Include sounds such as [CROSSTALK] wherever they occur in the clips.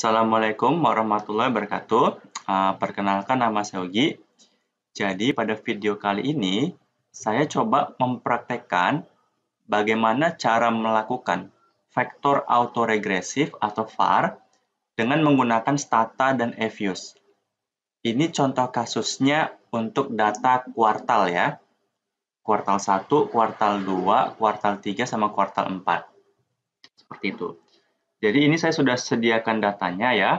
Assalamualaikum warahmatullahi wabarakatuh. Ah, perkenalkan nama saya Ugi. Jadi pada video kali ini saya coba mempraktekkan bagaimana cara melakukan vektor autoregresif atau VAR dengan menggunakan stata dan eviews. Ini contoh kasusnya untuk data kuartal ya. Kuartal 1, kuartal 2, kuartal 3, sama kuartal 4. Seperti itu. Jadi ini saya sudah sediakan datanya ya.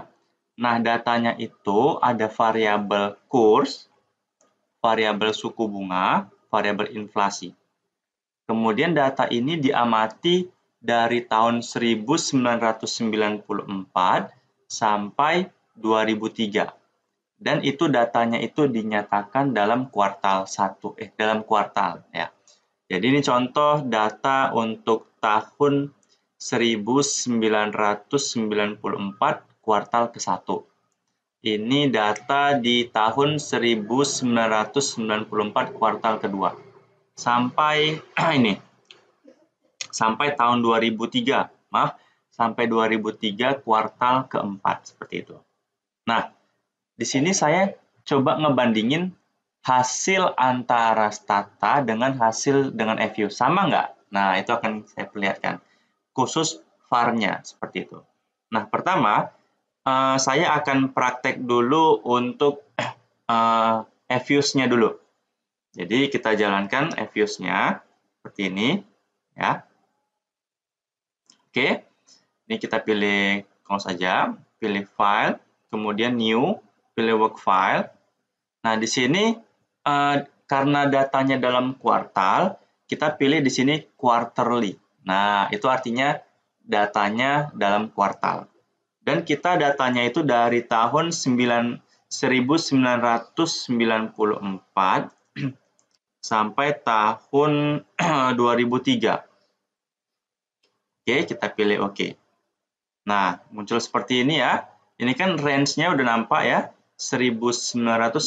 Nah, datanya itu ada variabel kurs, variabel suku bunga, variabel inflasi. Kemudian data ini diamati dari tahun 1994 sampai 2003. Dan itu datanya itu dinyatakan dalam kuartal 1 eh dalam kuartal ya. Jadi ini contoh data untuk tahun 1994 kuartal ke-1. Ini data di tahun 1994 kuartal kedua. Sampai [CLEARS THROAT] ini sampai tahun 2003, maaf, sampai 2003 kuartal ke-4 seperti itu. Nah, di sini saya coba ngebandingin hasil antara stata dengan hasil dengan FU. Sama nggak? Nah, itu akan saya perlihatkan khusus varnya seperti itu. Nah, pertama eh, saya akan praktek dulu untuk effuse eh, eh, nya dulu. Jadi kita jalankan effuse nya seperti ini, ya. Oke, ini kita pilih kalau saja, pilih file, kemudian new, pilih work file. Nah di sini karena datanya dalam kuartal, kita pilih di sini quarterly. Nah, itu artinya datanya dalam kuartal. Dan kita datanya itu dari tahun 9, 1994 [CLEARS THROAT] sampai tahun 2003. [CLEARS THROAT] Oke, kita pilih oke. Nah, muncul seperti ini ya. Ini kan range-nya udah nampak ya. 1994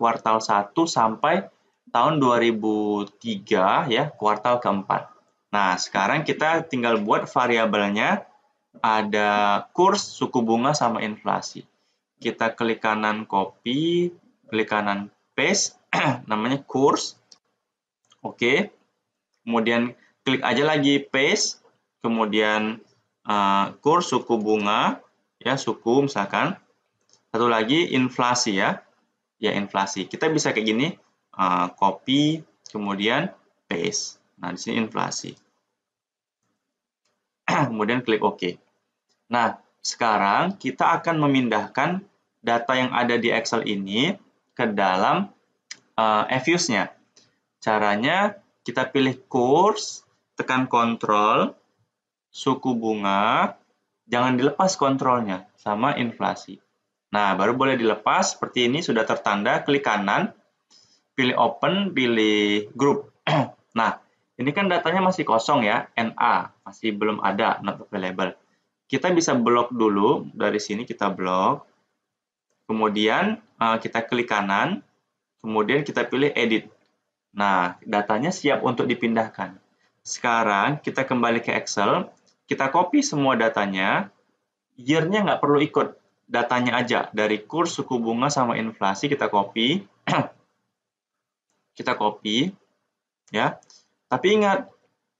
kuartal 1 sampai tahun 2003 ya, kuartal keempat. Nah, sekarang kita tinggal buat variabelnya ada kurs suku bunga sama inflasi. Kita klik kanan copy, klik kanan paste, [CLEARS THROAT] namanya kurs. Oke. Okay. Kemudian klik aja lagi paste, kemudian uh, kurs suku bunga ya suku misalkan. Satu lagi inflasi ya. Ya inflasi. Kita bisa kayak gini, uh, copy, kemudian paste. Nah, di sini inflasi. Nah, kemudian klik OK. Nah, sekarang kita akan memindahkan data yang ada di Excel ini ke dalam uh, eh, fuse nya Caranya, kita pilih course, tekan kontrol, suku bunga, jangan dilepas kontrolnya, sama inflasi. Nah, baru boleh dilepas seperti ini, sudah tertanda, klik kanan, pilih open, pilih group. [CLEARS THROAT] nah, ini kan datanya masih kosong ya, NA, masih belum ada, not available. Kita bisa blok dulu, dari sini kita blok. Kemudian eh, kita klik kanan, kemudian kita pilih edit. Nah, datanya siap untuk dipindahkan. Sekarang kita kembali ke Excel, kita copy semua datanya, year-nya nggak perlu ikut, datanya aja. Dari kurs suku bunga sama inflasi kita copy, [CLEARS THROAT] kita copy, ya. Tapi ingat,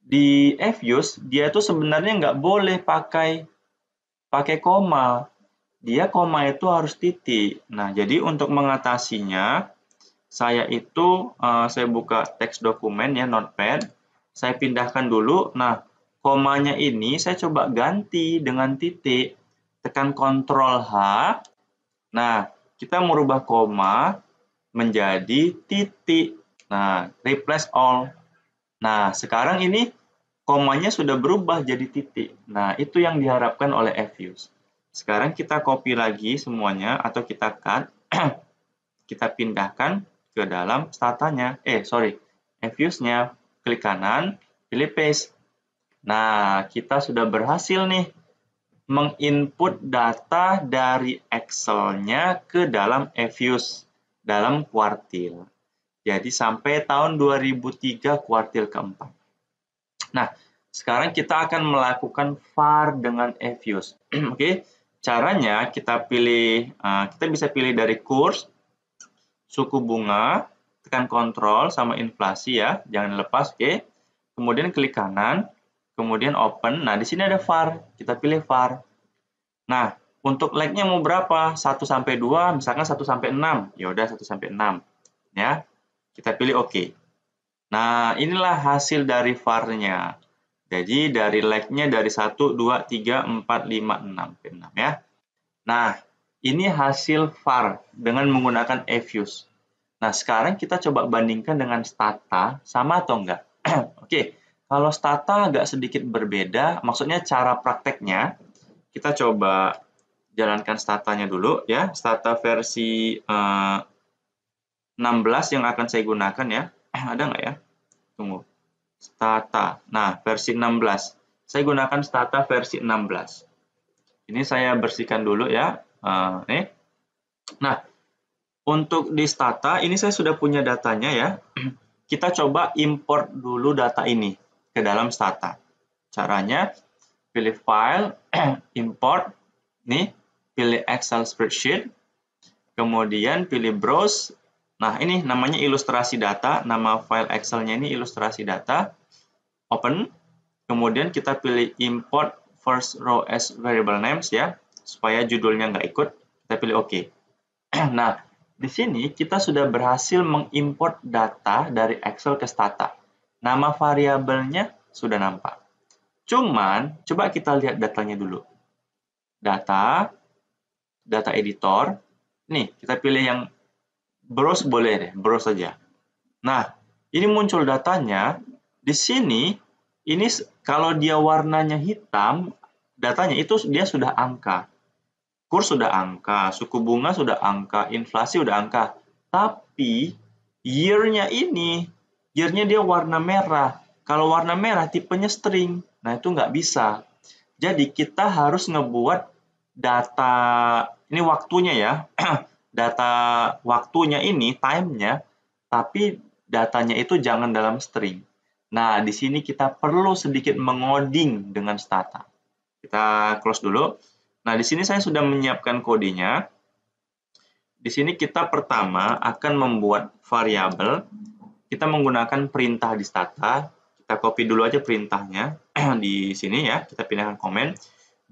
di Fuse dia itu sebenarnya nggak boleh pakai pakai koma. Dia koma itu harus titik. Nah, jadi untuk mengatasinya, saya itu uh, saya buka teks dokumen ya Notepad, saya pindahkan dulu. Nah, komanya ini saya coba ganti dengan titik. Tekan Ctrl H. Nah, kita merubah koma menjadi titik. Nah, replace all Nah, sekarang ini komanya sudah berubah jadi titik. Nah, itu yang diharapkan oleh fuse. Sekarang kita copy lagi semuanya atau kita cut. [CLEARS THROAT] kita pindahkan ke dalam statanya. Eh, sorry. Fuse-nya klik kanan, pilih paste. Nah, kita sudah berhasil nih menginput data dari Excel-nya ke dalam Fuse dalam kuartil. Jadi sampai tahun 2003 kuartil keempat. Nah, sekarang kita akan melakukan VAR dengan EFUSE. [CLEARS THROAT] Oke, okay? caranya kita pilih, uh, kita bisa pilih dari kurs, suku bunga, tekan kontrol sama inflasi ya, jangan lepas, oke. Okay? Kemudian klik kanan, kemudian open. Nah, di sini ada VAR, kita pilih VAR. Nah, untuk lag-nya mau berapa? 1 sampai 2, misalkan 1 sampai 6. Ya udah 1 sampai 6. Ya. Kita pilih OK. Nah, inilah hasil dari VAR-nya. Jadi, dari like nya dari 1, 2, 3, 4, 5, 6. 6 ya. Nah, ini hasil VAR dengan menggunakan EFUSE. Nah, sekarang kita coba bandingkan dengan Stata sama atau enggak. [CLEARS THROAT] Oke, okay. kalau Stata agak sedikit berbeda, maksudnya cara prakteknya, kita coba jalankan Statanya dulu ya. Stata versi uh, 16 yang akan saya gunakan ya. Eh, ada nggak ya? Tunggu. Stata. Nah, versi 16. Saya gunakan Stata versi 16. Ini saya bersihkan dulu ya. Uh, Nah, untuk di Stata, ini saya sudah punya datanya ya. [CLEARS THROAT] Kita coba import dulu data ini ke dalam Stata. Caranya, pilih file, [CLEARS THROAT] import, nih, pilih Excel spreadsheet, kemudian pilih browse, Nah, ini namanya ilustrasi data. Nama file Excel-nya ini ilustrasi data. Open. Kemudian kita pilih import first row as variable names ya, supaya judulnya nggak ikut. Kita pilih OK. [CLEARS THROAT] nah, di sini kita sudah berhasil mengimport data dari Excel ke Stata. Nama variabelnya sudah nampak. Cuman, coba kita lihat datanya dulu. Data, data editor. Nih, kita pilih yang Bros boleh deh, bros saja. Nah, ini muncul datanya. Di sini, ini kalau dia warnanya hitam, datanya itu dia sudah angka. Kurs sudah angka, suku bunga sudah angka, inflasi sudah angka. Tapi, year-nya ini, year-nya dia warna merah. Kalau warna merah, tipenya string. Nah, itu nggak bisa. Jadi, kita harus ngebuat data, ini waktunya ya, [CLEARS THROAT] data waktunya ini, time-nya, tapi datanya itu jangan dalam string. Nah, di sini kita perlu sedikit mengoding dengan stata. Kita close dulu. Nah, di sini saya sudah menyiapkan kodenya. Di sini kita pertama akan membuat variabel. Kita menggunakan perintah di stata. Kita copy dulu aja perintahnya [CLEARS THROAT] di sini ya. Kita pindahkan komen.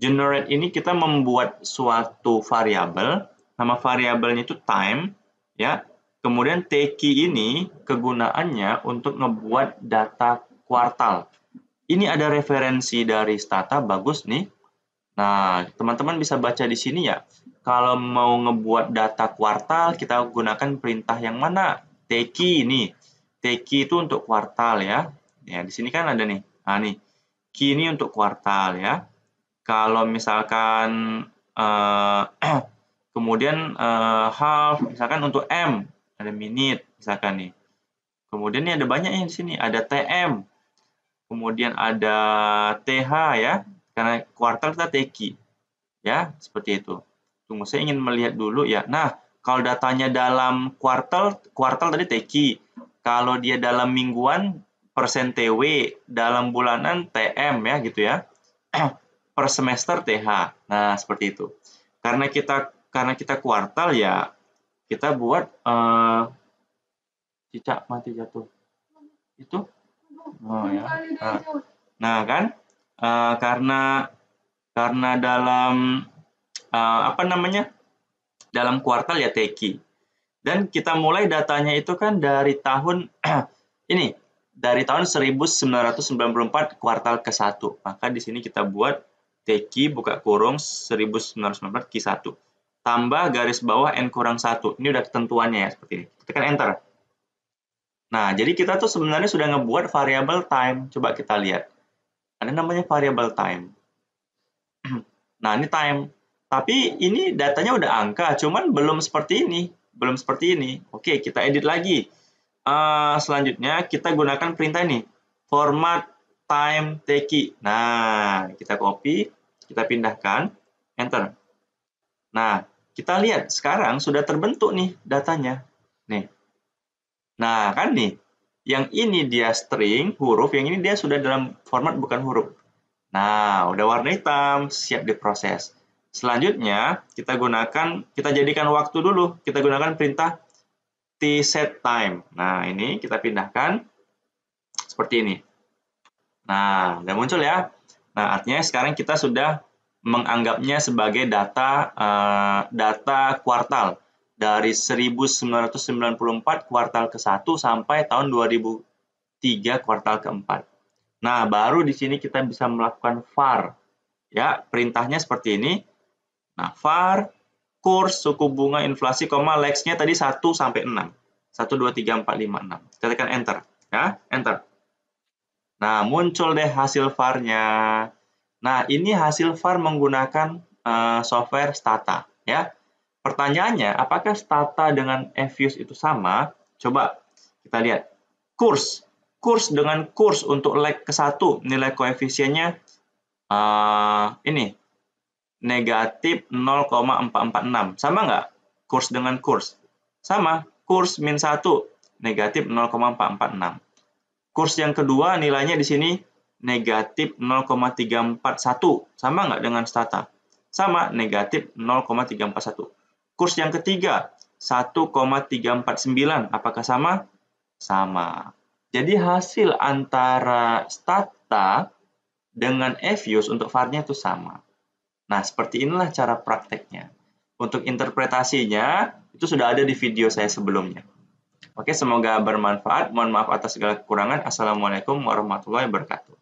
Generate ini kita membuat suatu variabel nama variabelnya itu time ya kemudian teki ini kegunaannya untuk ngebuat data kuartal ini ada referensi dari stata bagus nih nah teman-teman bisa baca di sini ya kalau mau ngebuat data kuartal kita gunakan perintah yang mana teki ini teki itu untuk kuartal ya ya di sini kan ada nih nah nih ini untuk kuartal ya kalau misalkan eh, [CLEARS THROAT] Kemudian uh, half, misalkan untuk M, ada minute, misalkan nih. Kemudian ini ada banyak yang di sini, ada TM, kemudian ada TH ya, karena kuartal kita teki. Ya, seperti itu. Tunggu, saya ingin melihat dulu ya. Nah, kalau datanya dalam kuartal, kuartal tadi teki. Kalau dia dalam mingguan, persen TW, dalam bulanan TM ya gitu ya. [CLEARS THROAT] per semester TH. Nah, seperti itu. Karena kita karena kita kuartal ya kita buat uh, cicak mati jatuh itu oh, ya. Ah. nah, kan uh, karena karena dalam uh, apa namanya dalam kuartal ya teki dan kita mulai datanya itu kan dari tahun [CLEARS THROAT] ini dari tahun 1994 kuartal ke 1 maka di sini kita buat teki buka kurung 1994 ki 1 tambah garis bawah n kurang satu. Ini udah ketentuannya ya seperti ini. Tekan enter. Nah, jadi kita tuh sebenarnya sudah ngebuat variabel time. Coba kita lihat. Ada namanya variabel time. [CLEARS THROAT] nah, ini time. Tapi ini datanya udah angka, cuman belum seperti ini. Belum seperti ini. Oke, kita edit lagi. Uh, selanjutnya, kita gunakan perintah ini. Format time teki. Nah, kita copy, kita pindahkan, enter. Nah, kita lihat sekarang sudah terbentuk nih datanya. Nih. Nah, kan nih, yang ini dia string huruf, yang ini dia sudah dalam format bukan huruf. Nah, udah warna hitam, siap diproses. Selanjutnya, kita gunakan kita jadikan waktu dulu. Kita gunakan perintah t set time. Nah, ini kita pindahkan seperti ini. Nah, udah muncul ya. Nah, artinya sekarang kita sudah menganggapnya sebagai data uh, data kuartal dari 1994 kuartal ke-1 sampai tahun 2003 kuartal ke-4. Nah, baru di sini kita bisa melakukan VAR. Ya, perintahnya seperti ini. Nah, VAR kurs suku bunga inflasi, koma lex-nya tadi 1 sampai 6. 1 2 3 4 5 6. Kita tekan enter, ya, enter. Nah, muncul deh hasil VAR-nya. Nah, ini hasil VAR menggunakan uh, software Stata, ya. Pertanyaannya, apakah Stata dengan Fuse itu sama? Coba kita lihat. Kurs, kurs dengan kurs untuk leg ke satu nilai koefisiennya uh, ini negatif 0,446. Sama nggak? Kurs dengan kurs. Sama, kurs min 1 negatif 0,446. Kurs yang kedua nilainya di sini negatif 0,341. Sama nggak dengan stata? Sama, negatif 0,341. Kurs yang ketiga, 1,349. Apakah sama? Sama. Jadi hasil antara stata dengan Fius untuk VAR-nya itu sama. Nah, seperti inilah cara prakteknya. Untuk interpretasinya, itu sudah ada di video saya sebelumnya. Oke, semoga bermanfaat. Mohon maaf atas segala kekurangan. Assalamualaikum warahmatullahi wabarakatuh.